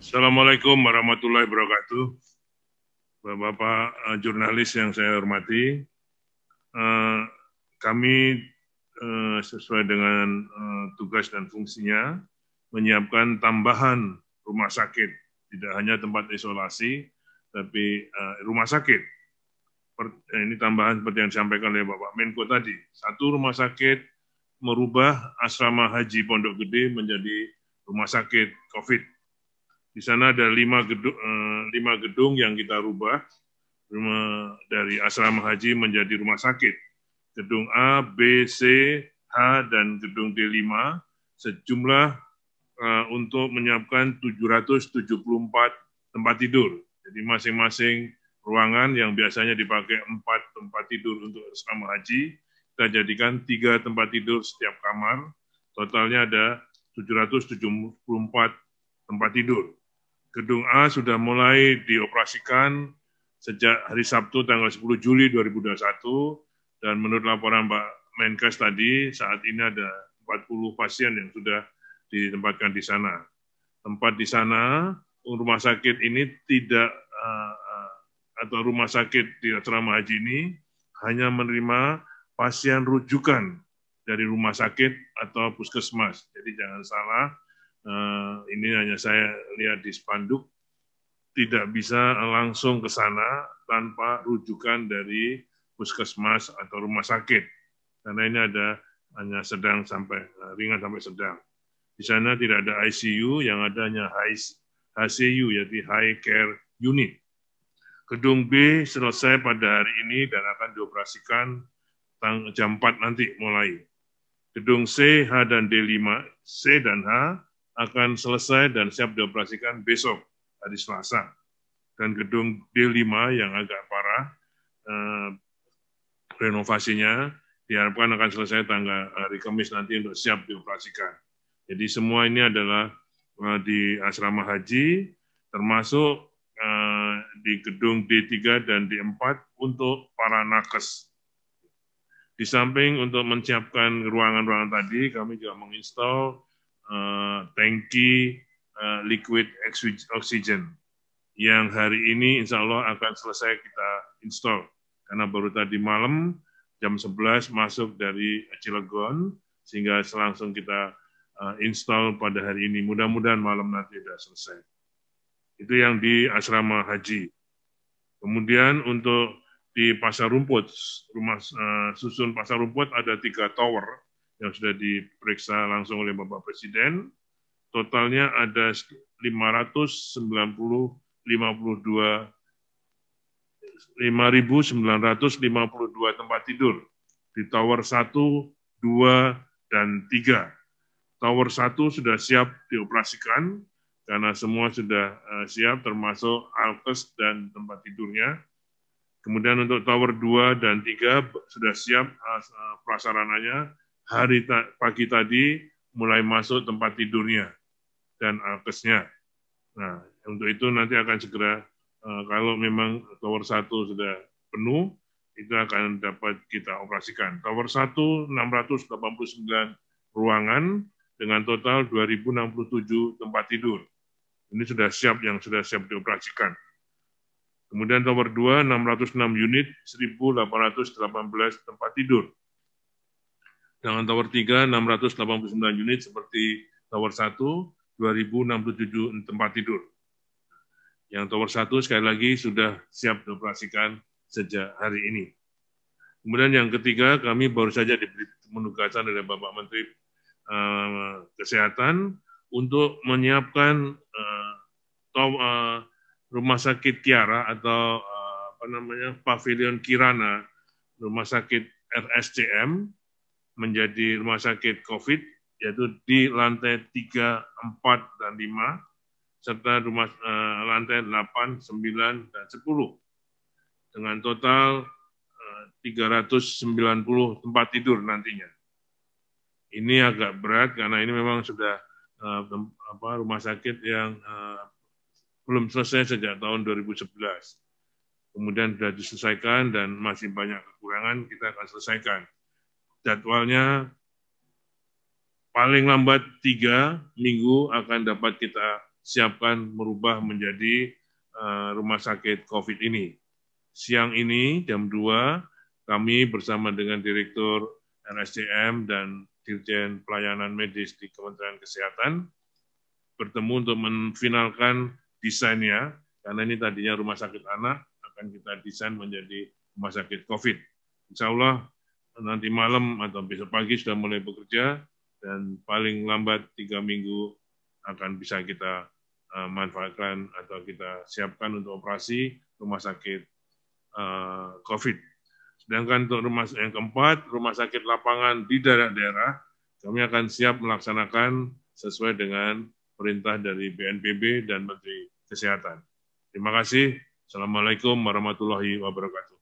Assalamualaikum warahmatullahi wabarakatuh. Bapak-bapak uh, jurnalis yang saya hormati, uh, kami uh, sesuai dengan uh, tugas dan fungsinya menyiapkan tambahan rumah sakit, tidak hanya tempat isolasi, tapi uh, rumah sakit. Per, ini tambahan seperti yang disampaikan oleh Bapak Menko tadi. Satu rumah sakit merubah asrama haji Pondok Gede menjadi rumah sakit COVID 19 di sana ada lima gedung, eh, lima gedung yang kita rubah dari asrama haji menjadi rumah sakit. Gedung A, B, C, H, dan gedung D5 sejumlah eh, untuk menyiapkan 774 tempat tidur. Jadi masing-masing ruangan yang biasanya dipakai empat tempat tidur untuk asrama haji, kita jadikan tiga tempat tidur setiap kamar. Totalnya ada 774 tempat tidur. Gedung A sudah mulai dioperasikan sejak hari Sabtu tanggal 10 Juli 2021 dan menurut laporan Pak Menkes tadi saat ini ada 40 pasien yang sudah ditempatkan di sana. Tempat di sana rumah sakit ini tidak eh, eh, atau rumah sakit di asrama haji ini hanya menerima pasien rujukan dari rumah sakit atau puskesmas. Jadi jangan salah, Eh, ini hanya saya lihat di spanduk, tidak bisa langsung ke sana tanpa rujukan dari puskesmas atau rumah sakit. Karena ini ada hanya sedang sampai eh, ringan sampai sedang. Di sana tidak ada ICU, yang ada hanya HCU, yaitu High Care Unit. Gedung B selesai pada hari ini dan akan dioperasikan jam 4 nanti mulai. Gedung C, H, dan D5, C dan H akan selesai dan siap dioperasikan besok hari Selasa. Dan gedung D5 yang agak parah, eh, renovasinya diharapkan akan selesai tanggal hari Kamis nanti untuk siap dioperasikan. Jadi semua ini adalah eh, di asrama haji, termasuk eh, di gedung D3 dan D4 untuk para nakes. Di samping untuk menyiapkan ruangan-ruangan tadi, kami juga menginstal Eh, tanki eh, liquid oxygen yang hari ini insya Allah akan selesai kita install. Karena baru tadi malam jam 11 masuk dari Cilegon, sehingga langsung kita eh, install pada hari ini. Mudah-mudahan malam nanti sudah selesai. Itu yang di asrama haji. Kemudian untuk di pasar rumput, rumah susun pasar rumput ada tiga tower yang sudah diperiksa langsung oleh Bapak Presiden. Totalnya ada 592 5.952 tempat tidur di Tower 1, 2, dan 3. Tower 1 sudah siap dioperasikan karena semua sudah eh, siap termasuk alkes dan tempat tidurnya. Kemudian untuk Tower 2 dan 3 sudah siap eh, eh, prasarananya hari ta pagi tadi mulai masuk tempat tidurnya dan alkesnya. Nah, untuk itu nanti akan segera uh, kalau memang tower 1 sudah penuh, itu akan dapat kita operasikan. Tower 1 689 ruangan dengan total 2067 tempat tidur. Ini sudah siap yang sudah siap dioperasikan. Kemudian tower 2 606 unit 1818 tempat tidur dengan tower 3 689 unit seperti tower 1 2067 tempat tidur. Yang tower 1 sekali lagi sudah siap dioperasikan sejak hari ini. Kemudian yang ketiga kami baru saja diberi penugasan oleh Bapak Menteri eh, Kesehatan untuk menyiapkan eh, eh, rumah sakit Kiara atau apa namanya Pavilion Kirana Rumah Sakit RSCM menjadi rumah sakit COVID, yaitu di lantai 3, 4, dan 5, serta rumah uh, lantai 8, 9, dan 10, dengan total eh, uh, 390 tempat tidur nantinya. Ini agak berat karena ini memang sudah uh, apa, rumah sakit yang uh, belum selesai sejak tahun 2011. Kemudian sudah diselesaikan dan masih banyak kekurangan, kita akan selesaikan jadwalnya paling lambat tiga minggu akan dapat kita siapkan merubah menjadi uh, rumah sakit COVID ini. Siang ini jam 2 kami bersama dengan Direktur RSCM dan Dirjen Pelayanan Medis di Kementerian Kesehatan bertemu untuk menfinalkan desainnya karena ini tadinya rumah sakit anak akan kita desain menjadi rumah sakit COVID. Insya Allah nanti malam atau besok pagi sudah mulai bekerja dan paling lambat tiga minggu akan bisa kita eh, manfaatkan atau kita siapkan untuk operasi rumah sakit eh, COVID. Sedangkan untuk rumah yang keempat, rumah sakit lapangan di daerah-daerah, kami akan siap melaksanakan sesuai dengan perintah dari BNPB dan Menteri Kesehatan. Terima kasih. Assalamualaikum warahmatullahi wabarakatuh.